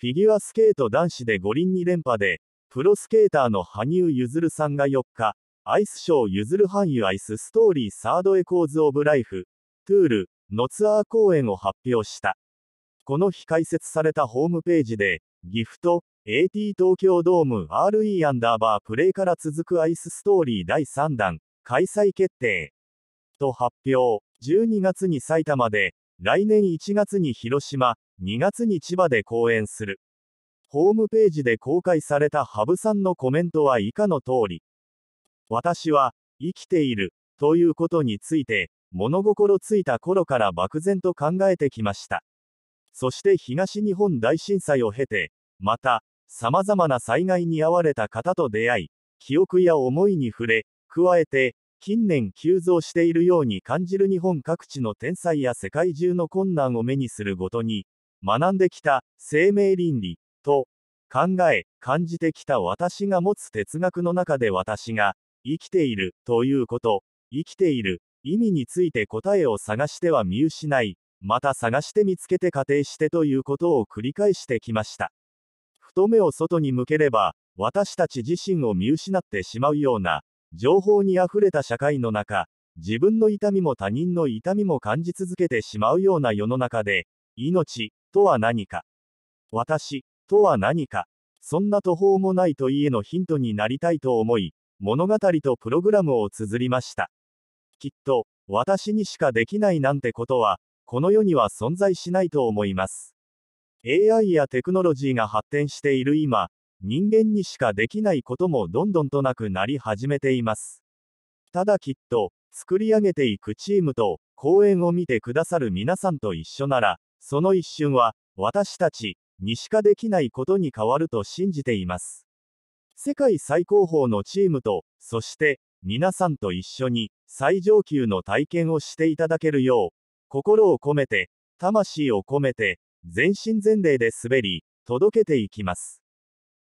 フィギュアスケート男子で五輪2連覇で、プロスケーターの羽生結弦さんが4日、アイスショー譲る範囲アイスストーリーサードエコーズ・オブ・ライフ、トゥール、のツアー公演を発表した。この日開設されたホームページで、ギフト、AT 東京ドーム RE アンダーバープレイから続くアイスストーリー第3弾、開催決定。と発表。12月に埼玉で、来年1月に広島、2月に千葉で講演する。ホームページで公開された羽生さんのコメントは以下の通り。私は、生きている、ということについて、物心ついた頃から漠然と考えてきました。そして東日本大震災を経て、また、様々な災害に遭われた方と出会い、記憶や思いに触れ、加えて、近年急増しているように感じる日本各地の天才や世界中の困難を目にするごとに、学んできた生命倫理と考え、感じてきた私が持つ哲学の中で私が生きているということ、生きている意味について答えを探しては見失い、また探して見つけて仮定してということを繰り返してきました。太目を外に向ければ、私たち自身を見失ってしまうような、情報にあふれた社会の中、自分の痛みも他人の痛みも感じ続けてしまうような世の中で、命とは何か、私とは何か、そんな途方もない問いへのヒントになりたいと思い、物語とプログラムを綴りました。きっと、私にしかできないなんてことは、この世には存在しないと思います。AI やテクノロジーが発展している今、人間にしかできないこともどんどんとなくなり始めています。ただきっと、作り上げていくチームと、公演を見てくださる皆さんと一緒なら、その一瞬は、私たち、にしかできないことに変わると信じています。世界最高峰のチームと、そして、皆さんと一緒に、最上級の体験をしていただけるよう、心を込めて、魂を込めて、全身全霊で滑り、届けていきます。